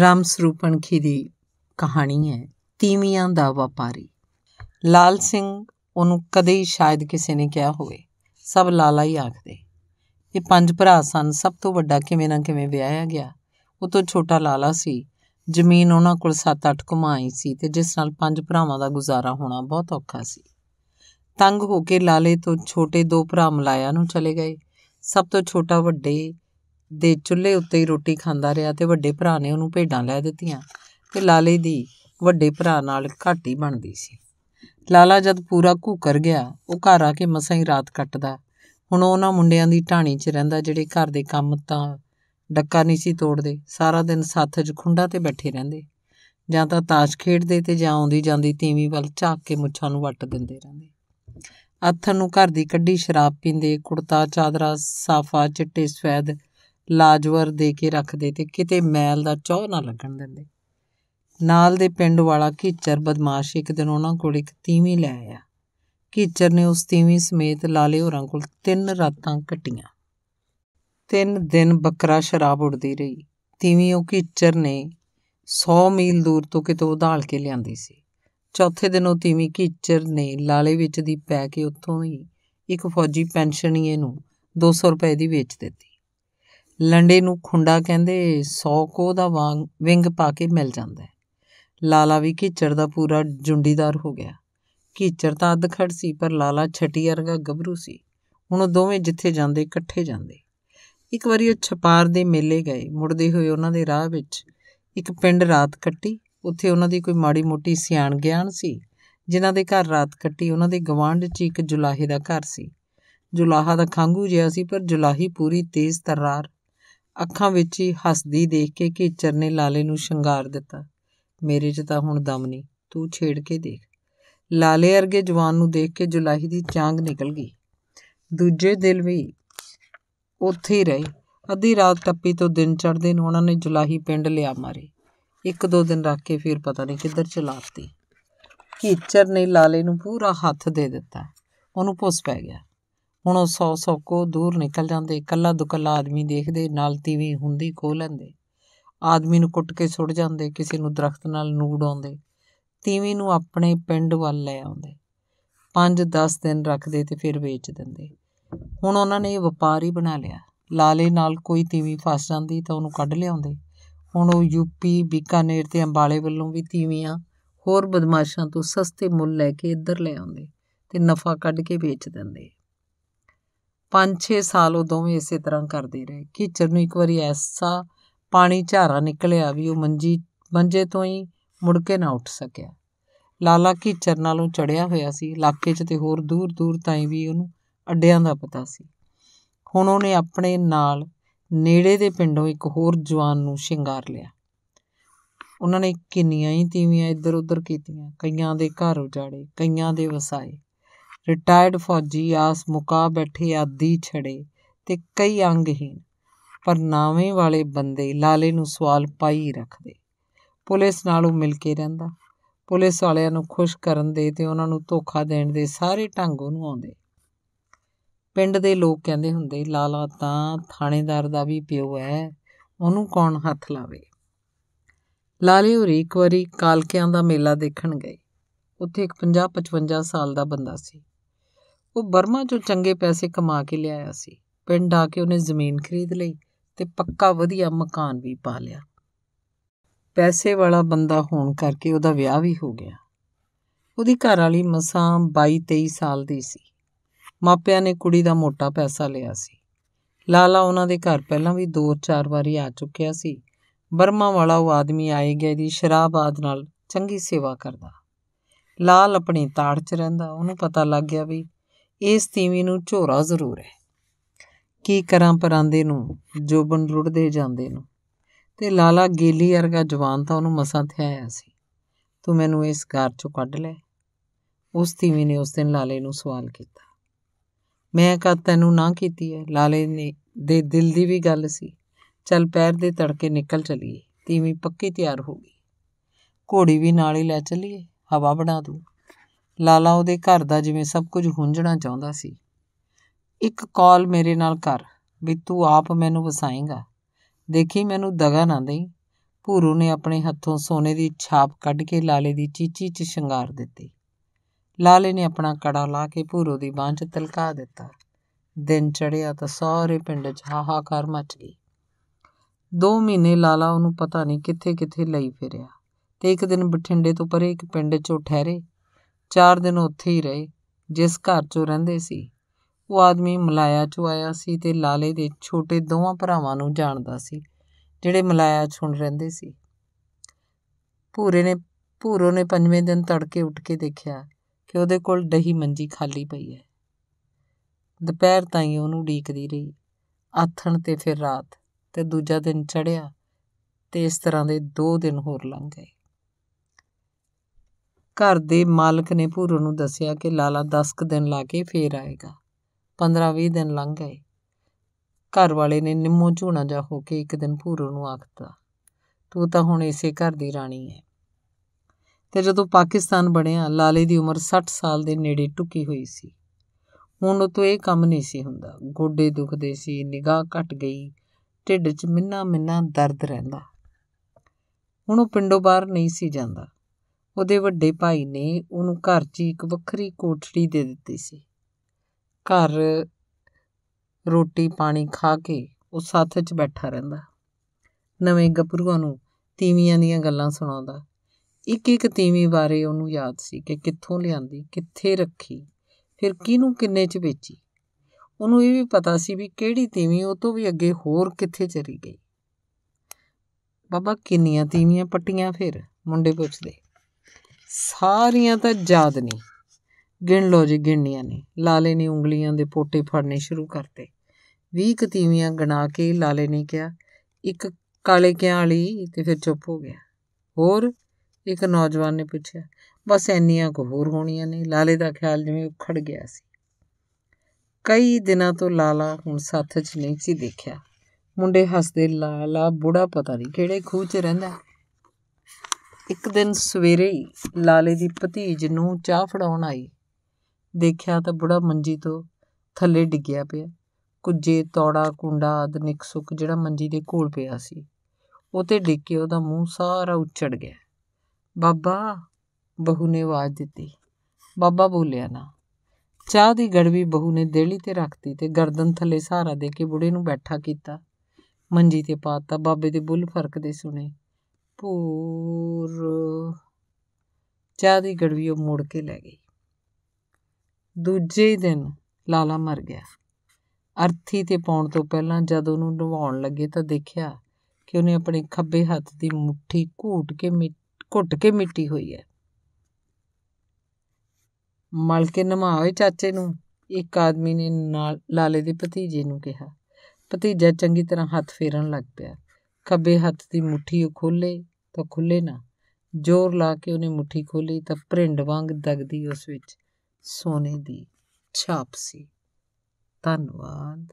ਰਾਮ ਸਰੂਪਣਖੀ ਦੀ ਕਹਾਣੀ ਹੈ ਤੀਵੀਆਂ ਦਾ ਵਪਾਰੀ ਲਾਲ ਸਿੰਘ ਉਹਨੂੰ ਕਦੇ ਸ਼ਾਇਦ ਕਿਸੇ ਨੇ ਕਿਹਾ ਹੋਵੇ ਸਭ ਲਾਲਾ ਹੀ ਆਖਦੇ ਇਹ ਪੰਜ ਭਰਾ ਸਨ ਸਭ ਤੋਂ ਵੱਡਾ ਕਿਵੇਂ ਨਾ ਕਿਵੇਂ ਵਿਆਹਿਆ ਗਿਆ ਉਹ ਤੋਂ ਛੋਟਾ ਲਾਲਾ ਸੀ ਜ਼ਮੀਨ ਉਹਨਾਂ ਕੋਲ 7-8 ਕਮਾਈ ਸੀ ਤੇ ਜਿਸ ਨਾਲ ਪੰਜ ਭਰਾਵਾਂ ਦਾ ਗੁਜ਼ਾਰਾ ਹੋਣਾ ਬਹੁਤ ਔਖਾ ਸੀ ਤੰਗ ਹੋ ਕੇ ਲਾਲੇ ਤੋਂ ਛੋਟੇ ਦੋ ਭਰਾ ਮਲਾਇਆ ਨੂੰ ਚਲੇ ਗਏ ਸਭ ਤੋਂ ਛੋਟਾ ਵੱਡੇ ਦੇ ਚੁੱਲ੍ਹੇ ਉੱਤੇ ਹੀ ਰੋਟੀ ਖਾਂਦਾ ਰਿਹਾ ਤੇ ਵੱਡੇ ਭਰਾ ਨੇ ਉਹਨੂੰ ਭੇਡਾਂ ਲੈ ਦਿੱਤੀਆਂ ਤੇ ਲਾਲੇ ਦੀ ਵੱਡੇ ਭਰਾ ਨਾਲ ਘਾਟੀ ਬਣਦੀ ਸੀ ਲਾਲਾ ਜਦ ਪੂਰਾ ਘੂਕਰ ਗਿਆ ਉਹ ਘਰ ਆ ਕੇ ਮਸਾਂ ਹੀ ਰਾਤ ਕੱਟਦਾ ਹੁਣ ਉਹਨਾਂ ਮੁੰਡਿਆਂ ਦੀ ਢਾਣੀ 'ਚ ਰਹਿੰਦਾ ਜਿਹੜੇ ਘਰ ਦੇ ਕੰਮ ਤਾਂ ਡੱਕਾ ਨਹੀਂ ਸੀ ਤੋੜਦੇ ਸਾਰਾ ਦਿਨ ਸਾਥ 'ਚ ਖੁੰਡਾ ਤੇ ਬੈਠੇ ਰਹਿੰਦੇ ਜਾਂ ਤਾਂ ਤਾਸ਼ ਖੇਡਦੇ ਤੇ ਜਾਂ ਆਉਂਦੀ ਜਾਂਦੀ ਤੀਵੀਂ ਵੱਲ ਝਾਕ ਕੇ ਮੁੱਛਾਂ ਨੂੰ ਵੱਟ ਦਿੰਦੇ ਰਹਿੰਦੇ ਆਥਨ ਨੂੰ ਘਰ ਦੀ ਕੱਢੀ ਸ਼ਰਾਬ ਪੀਂਦੇ ਕੁੜਤਾ ਚਾਦਰਾ ਸਾਫਾ ਚਿੱਟੇ ਸਫੈਦ ਲਾਜਵਰ ਦੇ ਕੇ ਰੱਖਦੇ ਤੇ ਕਿਤੇ ਮੈਲ ਦਾ ਚੌ ਨਾ ਲੱਗਣ ਦਿੰਦੇ ਨਾਲ ਦੇ ਪਿੰਡ ਵਾਲਾ ਕੀਚਰ ਬਦਮਾਸ਼ ਇੱਕ ਦਿਨ ਉਹਨਾਂ ਕੋਲ ਇੱਕ ਤੀਵੀਂ ਲੈ ਆਇਆ ਕੀਚਰ ਨੇ ਉਸ ਤੀਵੀਂ ਸਮੇਤ ਲਾਲੇ ਹੋਰਾਂ ਕੋਲ ਤਿੰਨ ਰਾਤਾਂ ਕੱਟੀਆਂ ਤਿੰਨ ਦਿਨ ਬੱਕਰਾ ਸ਼ਰਾਬ ਉੜਦੀ ਰਹੀ ਤੀਵੀਂ ਉਹ ਕੀਚਰ ਨੇ 100 ਮੀਲ ਦੂਰ ਤੋਂ ਕਿਤੋਂ ਉਧਾਲ ਕੇ ਲਿਆਂਦੀ ਸੀ ਚੌਥੇ ਦਿਨ ਉਹ ਤੀਵੀਂ ਕੀਚਰ ਨੇ ਲਾਲੇ ਵਿੱਚ ਦੀ ਪੈ ਕੇ ਉੱਥੋਂ ਹੀ ਇੱਕ ਫੌਜੀ ਪੈਨਸ਼ਨੀਏ ਨੂੰ 200 ਰੁਪਏ ਦੀ ਵੇਚ ਦਿੱਤੀ ਲੰਡੇ ਨੂੰ ਖੁੰਡਾ ਕਹਿੰਦੇ 100 ਕੋ ਦਾ ਵਾਂਗ ਵਿੰਗ ਪਾ ਕੇ ਮਿਲ ਜਾਂਦਾ ਹੈ ਲਾਲਾ ਵੀ ਕੀਚੜ ਦਾ ਪੂਰਾ ਜੁੰਡੀਦਾਰ ਹੋ ਗਿਆ ਕੀਚੜ ਤਾਂ ਅੱਧ ਖੜ ਸੀ ਪਰ ਲਾਲਾ ਛਟੀ ਵਰਗਾ ਗੱਭਰੂ ਸੀ ਹੁਣ ਉਹ ਦੋਵੇਂ ਜਿੱਥੇ ਜਾਂਦੇ ਇਕੱਠੇ ਜਾਂਦੇ ਇੱਕ ਵਾਰੀ ਉਹ ਛਪਾਰ ਦੇ ਮੇਲੇ ਗਏ ਮੁੜਦੇ ਹੋਏ ਉਹਨਾਂ ਦੇ ਰਾਹ ਵਿੱਚ ਇੱਕ ਪਿੰਡ ਰਾਤ ਕੱਟੀ ਉੱਥੇ ਉਹਨਾਂ ਦੀ ਕੋਈ ਮਾੜੀ ਮੋਟੀ ਸਿਆਣ ਗਿਆਨ ਸੀ ਜਿਨ੍ਹਾਂ ਦੇ ਘਰ ਰਾਤ ਕੱਟੀ ਉਹਨਾਂ ਦੇ ਗਵਾਂਢ 'ਚ ਇੱਕ ਜੁਲਾਹੇ ਦਾ ਘਰ ਸੀ ਜੁਲਾਹਾ ਦਾ ਖਾਂਗੂ ਜਿਹਾ ਸੀ ਪਰ ਜੁਲਾਹੀ ਪੂਰੀ ਤੇਜ਼ ਤਰਾਰ ਅੱਖਾਂ ਵਿੱਚ ਹੀ ਹੱਸਦੀ ਦੇਖ ਕੇ ਕੀਚਰ ਨੇ ਲਾਲੇ ਨੂੰ ਸ਼ਿੰਗਾਰ ਦਿੱਤਾ ਮੇਰੇ 'ਚ ਤਾਂ ਹੁਣ ਦਮ ਨਹੀਂ ਤੂੰ ਛੇੜ ਕੇ ਦੇਖ ਲਾਲੇ ਅਰਗੇ ਜਵਾਨ ਨੂੰ ਦੇਖ ਕੇ ਜੁਲਾਹੀ ਦੀ ਚਾਂਗ ਨਿਕਲ ਗਈ ਦੂਜੇ ਦਿਨ ਵੀ ਉੱਥੇ ਹੀ ਰਹੇ ਅੱਧੀ ਰਾਤ ਟੱਪੀ ਤੋਂ ਦਿਨ ਚੜ੍ਹਦੇ ਨੂੰ ਉਹਨਾਂ ਨੇ ਜੁਲਾਹੀ ਪਿੰਡ ਲਿਆ ਮਾਰੇ ਇੱਕ ਦੋ ਦਿਨ ਰੱਖ ਕੇ ਫਿਰ ਪਤਾ ਨਹੀਂ ਕਿੱਧਰ ਚਲਾਤੀ ਕੀਚਰ ਨੇ ਲਾਲੇ ਨੂੰ ਪੂਰਾ ਹੱਥ ਦੇ ਦਿੱਤਾ ਉਹਨੂੰ ਪੁੱਸ ਪੈ ਗਿਆ ਹੁਣ ਉਹ ਸੌ ਸੌ ਕੋ ਦੂਰ ਨਿਕਲ ਜਾਂਦੇ ਕੱਲਾ ਦੁਕੱਲਾ ਆਦਮੀ ਦੇਖਦੇ ਨਾਲ ਤੀਵੀ ਹੁੰਦੀ ਖੋ ਲੈਂਦੇ ਆਦਮੀ ਨੂੰ ਕੁੱਟ ਕੇ ਸੁੱਟ ਜਾਂਦੇ ਕਿਸੇ ਨੂੰ ਦਰਖਤ ਨਾਲ ਨੂੜ ਆਉਂਦੇ ਤੀਵੀ ਨੂੰ ਆਪਣੇ ਪਿੰਡ ਵੱਲ ਲੈ ਆਉਂਦੇ 5-10 ਦਿਨ ਰੱਖਦੇ ਤੇ ਫਿਰ ਵੇਚ ਦਿੰਦੇ ਹੁਣ ਉਹਨਾਂ ਨੇ ਇਹ ਵਪਾਰ ਹੀ ਬਣਾ ਲਿਆ ਲਾਲੇ ਨਾਲ ਕੋਈ ਤੀਵੀ ਫਸ ਜਾਂਦੀ ਤਾਂ ਉਹਨੂੰ ਕੱਢ ਲਿਆਉਂਦੇ ਹੁਣ ਉਹ ਯੂਪੀ ਬੀਕਾਨੇਰ ਤੇ ਅੰਬਾਲੇ ਵੱਲੋਂ ਵੀ ਤੀਵੀਆਂ ਹੋਰ ਬਦਮਾਸ਼ਾਂ ਤੋਂ ਸਸਤੇ ਮੁੱਲ ਲੈ ਕੇ ਇੱਧਰ ਲੈ ਆਉਂਦੇ ਤੇ ਨਫਾ ਕੱਢ ਕੇ ਵੇਚ ਦਿੰਦੇ 5-6 ਸਾਲ ਉਹ ਦੋਵੇਂ ਇਸੇ ਤਰ੍ਹਾਂ ਕਰਦੇ ਰਹੇ ਕੀਚਰ ਨੂੰ ਇੱਕ ਵਾਰੀ ਐਸਾ ਪਾਣੀ ਝਾਰਾ ਨਿਕਲਿਆ ਵੀ ਉਹ ਮੰਜੀ ਮੰਜੇ ਤੋਂ ਹੀ ਮੁੜ ਕੇ ਨਾ ਉੱਠ ਸਕਿਆ ਲਾਲਾ ਕੀਚਰ ਨਾਲੋਂ ਚੜਿਆ ਹੋਇਆ ਸੀ ਇਲਾਕੇ 'ਚ ਤੇ ਹੋਰ ਦੂਰ ਦੂਰ ਤਾਈਂ ਵੀ ਉਹਨੂੰ ਅੱਡਿਆਂ ਦਾ ਪਤਾ ਸੀ ਹੁਣ ਉਹਨੇ ਆਪਣੇ ਨਾਲ ਨੇੜੇ ਦੇ ਪਿੰਡੋਂ ਇੱਕ ਹੋਰ ਜਵਾਨ ਨੂੰ ਸ਼ਿੰਗਾਰ ਲਿਆ ਉਹਨਾਂ ਨੇ ਕਿੰਨੀਆਂ ਹੀ ਤੀਵੀਆਂ ਇੱਧਰ ਉੱਧਰ ਕੀਤੀਆਂ ਕਈਆਂ ਦੇ ਘਰ ਉਜਾੜੇ ਕਈਆਂ ਦੇ ਵਸਾਏ ਰਿਟਾਇਰਡ ਫੌਜੀ ਆਸ ਮੁਕਾ ਬੈਠੇ ਆਦੀ ਛੜੇ ਤੇ ਕਈ ਅੰਗਹੀਣ ਪਰ ਨਾਵੇਂ ਵਾਲੇ ਬੰਦੇ ਲਾਲੇ ਨੂੰ ਸਵਾਲ ਪਾਈ ਰੱਖਦੇ ਪੁਲਿਸ ਨਾਲ ਉਹ ਮਿਲ ਕੇ ਰਹਿੰਦਾ ਪੁਲਿਸ ਵਾਲਿਆਂ ਨੂੰ ਖੁਸ਼ ਕਰਨ ਦੇ ਤੇ ਉਹਨਾਂ ਨੂੰ ਧੋਖਾ ਦੇਣ ਦੇ ਸਾਰੇ ਢੰਗ ਉਹਨੂੰ ਆਉਂਦੇ ਪਿੰਡ ਦੇ ਲੋਕ ਕਹਿੰਦੇ ਹੁੰਦੇ ਲਾਲਾ ਤਾਂ ਥਾਣੇਦਾਰ ਦਾ ਵੀ ਪਿਓ ਹੈ ਉਹਨੂੰ ਕੌਣ ਹੱਥ ਲਾਵੇ ਲਾਲੇ ਹੋਰੀ ਇੱਕ ਵਾਰੀ ਕਾਲਕਿਆਂ ਦਾ ਮੇਲਾ ਦੇਖਣ ਗਏ ਉੱਥੇ ਇੱਕ 50 55 ਸਾਲ ਦਾ ਬੰਦਾ ਸੀ ਉਹ ਬਰਮਾ ਚੋਂ ਚੰਗੇ ਪੈਸੇ ਕਮਾ ਕੇ ਲਿਆਇਆ ਸੀ ਪਿੰਡ ਆ ਕੇ ਉਹਨੇ ਜ਼ਮੀਨ ਖਰੀਦ ਲਈ ਤੇ ਪੱਕਾ ਵਧੀਆ ਮਕਾਨ ਵੀ ਪਾ ਲਿਆ ਪੈਸੇ ਵਾਲਾ ਬੰਦਾ ਹੋਣ ਕਰਕੇ ਉਹਦਾ ਵਿਆਹ ਵੀ ਹੋ ਗਿਆ ਉਹਦੀ ਘਰ ਵਾਲੀ ਮਸਾਂ 22 23 ਸਾਲ ਦੀ ਸੀ ਮਾਪਿਆਂ ਨੇ ਕੁੜੀ ਦਾ ਮੋਟਾ ਪੈਸਾ ਲਿਆ ਸੀ ਲਾਲਾ ਉਹਨਾਂ ਦੇ ਘਰ ਪਹਿਲਾਂ ਵੀ 2-4 ਵਾਰੀ ਆ ਚੁੱਕਿਆ ਸੀ ਬਰਮਾ ਵਾਲਾ ਉਹ ਆਦਮੀ ਆਏ ਗਿਆ ਦੀ ਸ਼ਰਾਬ ਆਦ ਨਾਲ ਚੰਗੀ ਸੇਵਾ ਕਰਦਾ ਲਾਲ ਆਪਣੀ ਤਾੜ 'ਚ ਰਹਿੰਦਾ ਉਹਨੂੰ ਪਤਾ ਲੱਗ ਗਿਆ ਵੀ ਇਸ ਤੀਵੀਂ ਨੂੰ ਝੋਰਾ ਜ਼ਰੂਰ ਹੈ ਕੀ ਕਰਾਂ ਪਰਾਂਦੇ ਨੂੰ ਜੋਬਨ ਰੁੜਦੇ ਜਾਂਦੇ ਨੂੰ ਤੇ ਲਾਲਾ ਗੇਲੀ ਵਰਗਾ ਜਵਾਨ ਤਾਂ ਉਹਨੂੰ ਮਸਾਂ ਥਿਆਇਆ ਸੀ ਤੂੰ ਮੈਨੂੰ ਇਸ ਘਰ ਚੋਂ ਕੱਢ ਲੈ ਉਸ ਤੀਵੀਂ ਨੇ ਉਸ ਦਿਨ ਲਾਲੇ ਨੂੰ ਸਵਾਲ ਕੀਤਾ ਮੈਂ ਕਾ ਤੈਨੂੰ ਨਾ ਕੀਤੀ ਹੈ ਲਾਲੇ ਨੇ ਦੇ ਦਿਲ ਦੀ ਵੀ ਗੱਲ ਸੀ ਚੱਲ ਪੈਰ ਦੇ ਤੜਕੇ ਨਿਕਲ ਚਲੀਏ ਤੀਵੀਂ ਪੱਕੀ ਤਿਆਰ ਹੋ ਗਈ ਘੋੜੀ ਵੀ ਨਾਲ ਹੀ ਲੈ ਚਲੀਏ ਹਵਾ ਬਣਾ ਦੂੰ ਲਾਲਾ ਉਹਦੇ ਘਰ ਦਾ ਜਿਵੇਂ ਸਭ ਕੁਝ ਹੁੰਝਣਾ ਚਾਹੁੰਦਾ ਸੀ ਇੱਕ ਕਾਲ ਮੇਰੇ ਨਾਲ ਕਰ ਵੀ ਤੂੰ ਆਪ ਮੈਨੂੰ ਵਸਾਏਂਗਾ ਦੇਖੀ ਮੈਨੂੰ ਦਗਾ ਨਾ ਦੇਈ ਭੂਰੂ ਨੇ ਆਪਣੇ ਹੱਥੋਂ ਸੋਨੇ ਦੀ ਛਾਪ ਕੱਢ ਕੇ ਲਾਲੇ ਦੀ ਚੀਚੀ 'ਚ ਸ਼ਿੰਗਾਰ ਦਿੱਤੀ ਲਾਲੇ ਨੇ ਆਪਣਾ ਕੜਾ ਲਾ ਕੇ ਭੂਰੂ ਦੀ ਬਾਂਹ 'ਚ ਤਲਕਾ ਦਿੱਤਾ ਦਿਨ ਚੜਿਆ ਤਾਂ ਸਾਰੇ ਪਿੰਡ 'ਚ ਹਾਹਾਕਾਰ ਮਚ ਗਈ 2 ਮਹੀਨੇ ਲਾਲਾ ਉਹਨੂੰ ਪਤਾ ਨਹੀਂ ਕਿੱਥੇ-ਕਿੱਥੇ ਲਈ ਫਿਰਿਆ ਤੇ ਇੱਕ ਦਿਨ ਬਠਿੰਡੇ ਤੋਂ ਪਰੇ ਇੱਕ ਪਿੰਡ 'ਚੋਂ ਠਹਿਰੇ ਚਾਰ ਦਿਨ ਉੱਥੇ ਹੀ ਰਹੇ ਜਿਸ ਘਰ 'ਚ ਰਹਿੰਦੇ ਸੀ ਉਹ ਆਦਮੀ ਮਲਾਇਆ 'ਚ ਆਇਆ ਸੀ ਤੇ ਲਾਲੇ ਦੇ ਛੋਟੇ ਦੋਵਾਂ ਭਰਾਵਾਂ ਨੂੰ ਜਾਣਦਾ ਸੀ ਜਿਹੜੇ ਮਲਾਇਆ 'ਚ ਹੁਣ ਰਹਿੰਦੇ ਸੀ ਪੂਰੇ ਨੇ ਪੂਰੋ ਨੇ ਪੰਜਵੇਂ ਦਿਨ ਤੜਕੇ ਉੱਠ ਕੇ ਦੇਖਿਆ ਕਿ ਉਹਦੇ ਕੋਲ ਦਹੀਂ ਮੰਜੀ ਖਾਲੀ ਪਈ ਹੈ ਦੁਪਹਿਰ ਤਾਈਂ ਉਹਨੂੰ ਡੀਕਦੀ ਰਹੀ ਆਥਣ ਤੇ ਫਿਰ ਰਾਤ ਤੇ ਦੂਜਾ ਦਿਨ ਚੜਿਆ ਤੇ ਇਸ ਤਰ੍ਹਾਂ ਦੇ 2 ਦਿਨ ਹੋਰ ਲੰਘ ਗਏ ਘਰ ਦੇ ਮਾਲਕ ਨੇ ਪੂਰਨ ਨੂੰ ਦੱਸਿਆ ਕਿ ਲਾਲਾ 10 ਕੁ ਦਿਨ ਲਾ ਕੇ ਫੇਰ ਆਏਗਾ 15-20 ਦਿਨ ਲੰਘ ਗਏ ਘਰ ਵਾਲੇ ਨੇ ਨਿੰਮੋ ਝੂਣਾ ਜਾ ਹੋ ਕੇ ਇੱਕ ਦਿਨ ਪੂਰਨ ਨੂੰ ਆਖਤਾ ਤੂੰ ਤਾਂ ਹੁਣ ਇਸੇ ਘਰ ਦੀ ਰਾਣੀ ਹੈ ਤੇ ਜਦੋਂ ਪਾਕਿਸਤਾਨ ਬਣਿਆ ਲਾਲੇ ਦੀ ਉਮਰ 60 ਸਾਲ ਦੇ ਨੇੜੇ ਟੁੱਕੀ ਹੋਈ ਸੀ ਹੁਣ ਉਹ ਤੋਂ ਇਹ ਕੰਮ ਨਹੀਂ ਸੀ ਹੁੰਦਾ ਗੋਡੇ ਦੁਖਦੇ ਸੀ ਨਿਗਾਹ ਘਟ ਗਈ ਢਿੱਡ 'ਚ ਮਿੰਨਾ ਮਿੰਨਾ ਦਰਦ ਰਹਿੰਦਾ ਹੁਣ ਉਹ ਪਿੰਡੋਂ ਬਾਹਰ ਨਹੀਂ ਸੀ ਜਾਂਦਾ ਉਹਦੇ ਵੱਡੇ ਭਾਈ ਨੇ ਉਹਨੂੰ ਘਰ 'ਚ ਇੱਕ ਵੱਖਰੀ ਕੋਠੜੀ ਦੇ ਦਿੱਤੀ ਸੀ ਘਰ ਰੋਟੀ ਪਾਣੀ ਖਾ ਕੇ ਉਹ ਸਾਥ 'ਚ ਬੈਠਾ ਰਹਿੰਦਾ ਨਵੇਂ ਗੱਭਰੂਆਂ ਨੂੰ ਤੀਵੀਆਂ ਦੀਆਂ ਗੱਲਾਂ ਸੁਣਾਉਂਦਾ ਇੱਕ ਇੱਕ ਤੀਵੀ ਬਾਰੇ ਉਹਨੂੰ ਯਾਦ ਸੀ ਕਿ ਕਿੱਥੋਂ ਲਿਆਂਦੀ ਕਿੱਥੇ ਰੱਖੀ ਫਿਰ ਕਿਹਨੂੰ ਕਿੰਨੇ 'ਚ ਵੇਚੀ ਉਹਨੂੰ ਇਹ ਵੀ ਪਤਾ ਸੀ ਵੀ ਕਿਹੜੀ ਤੀਵੀ ਉਹ ਤੋਂ ਵੀ ਅੱਗੇ ਹੋਰ ਕਿੱਥੇ ਚਲੀ ਗਈ ਬਾਬਾ ਕਿੰਨੀਆਂ ਤੀਵੀਆਂ ਪੱਟੀਆਂ ਫਿਰ ਮੁੰਡੇ ਪੁੱਛਦੇ ਸਾਰੀਆਂ ਤਾਂ ਯਾਦ ਨਹੀਂ ਗਿਣ ਲਓ ਜੀ ਗਿਣਨੀਆਂ ਨੇ ਲਾਲੇ ਨੇ ਉਂਗਲੀਆਂ ਦੇ ਪੋਟੇ ਫੜਨੇ ਸ਼ੁਰੂ ਕਰਤੇ 20 ਕਤੀਵੀਆਂ ਗਣਾ ਕੇ ਲਾਲੇ ਨੇ ਕਿਹਾ ਇੱਕ ਕਾਲੇ ਕਿਆਂ ਵਾਲੀ ਤੇ ਫਿਰ ਚੁੱਪ ਹੋ ਗਿਆ ਹੋਰ ਇੱਕ ਨੌਜਵਾਨ ਨੇ ਪੁੱਛਿਆ ਬਸ ਇੰਨੀਆਂ ਕੋ ਹੋਰ ਹੋਣੀਆਂ ਨੇ ਲਾਲੇ ਦਾ ਖਿਆਲ ਜਿਵੇਂ ਉਖੜ ਗਿਆ ਸੀ ਕਈ ਦਿਨਾਂ ਤੋਂ ਲਾਲਾ ਹੁਣ ਸਾਥ 'ਚ ਨਹੀਂ ਸੀ ਦੇਖਿਆ ਮੁੰਡੇ ਹੱਸਦੇ ਲਾਲਾ ਬੁੜਾ ਪਤਾ ਨਹੀਂ ਕਿਹੜੇ ਖੂਹ 'ਚ ਰਹਿੰਦਾ ਇੱਕ ਦਿਨ ਸਵੇਰੇ ਹੀ ਲਾਲੇ ਦੀ ਭਤੀਜ ਨੂੰ ਚਾਹ ਫੜਾਉਣ ਆਈ ਦੇਖਿਆ ਤਾਂ ਬੁੜਾ ਮੰਜੀ ਤੋਂ ਥੱਲੇ ਡਿੱਗਿਆ ਪਿਆ ਕੁਝੇ ਤੋੜਾ ਕੁੰਡਾ ਆਦ ਸੁੱਕ ਜਿਹੜਾ ਮੰਜੀ ਦੇ ਕੋਲ ਪਿਆ ਸੀ ਉਹ ਤੇ ਡਿੱਗ ਕੇ ਉਹਦਾ ਮੂੰਹ ਸਾਰਾ ਉੱਚੜ ਗਿਆ ਬਾਬਾ ਬਹੂ ਨੇ ਆਵਾਜ਼ ਦਿੱਤੀ ਬਾਬਾ ਬੋਲਿਆ ਨਾ ਚਾਹ ਦੀ ਗੜਵੀ ਬਹੂ ਨੇ ਦੇਲੀ ਤੇ ਰੱਖਤੀ ਤੇ ਗਰਦਨ ਥੱਲੇ ਸਹਾਰਾ ਦੇ ਕੇ ਬੁੜੇ ਨੂੰ ਬੈਠਾ ਕੀਤਾ ਮੰਜੀ ਤੇ ਪਾਤਾ ਬਾਬੇ ਦੇ ਬੁੱਲ ਫਰਕ ਦੇ ਸੁਣੇ ਪੂਰ ਚਾਹ ਦੀ ਗੜਵੀ ਉਹ ਮੋੜ ਕੇ ਲੈ ਗਈ ਦੂਜੇ ਹੀ ਦਿਨ ਲਾਲਾ ਮਰ ਗਿਆ ਅਰਥੀ ਤੇ ਪਾਉਣ ਤੋਂ ਪਹਿਲਾਂ ਜਦ ਉਹਨੂੰ ਨਵਾਉਣ ਲੱਗੇ ਤਾਂ ਦੇਖਿਆ ਕਿ ਉਹਨੇ ਆਪਣੇ ਖੱਬੇ ਹੱਥ ਦੀ ਮੁੱਠੀ ਘੂਟ ਕੇ ਘੁੱਟ ਕੇ ਮਿੱਟੀ ਹੋਈ ਹੈ ਮਲ ਕੇ ਨਮਾਵੇ ਚਾਚੇ ਨੂੰ ਇੱਕ ਆਦਮੀ ਨੇ ਨਾਲ ਲਾਲੇ ਦੇ ਭਤੀਜੇ ਨੂੰ ਕਿਹਾ ਭਤੀਜਾ ਚੰਗੀ ਤਰ੍ਹਾਂ ਹੱਥ ਫੇਰਨ ਲੱਗ ਪਿਆ ਖੱਬੇ ਹੱਥ ਦੀ ਮੁਠੀ ਖੋਲੇ ਤਾਂ ਖੁੱਲੇ ਨਾ ਜ਼ੋਰ ਲਾ ਕੇ ਉਹਨੇ ਮੁਠੀ ਖੋਲੀ ਤਾਂ ਪ੍ਰਿੰਡ ਵਾਂਗ ਦਗਦੀ ਉਸ ਵਿੱਚ ਸੋਨੇ ਦੀ ਛਾਪ ਸੀ ਧੰਨਵਾਦ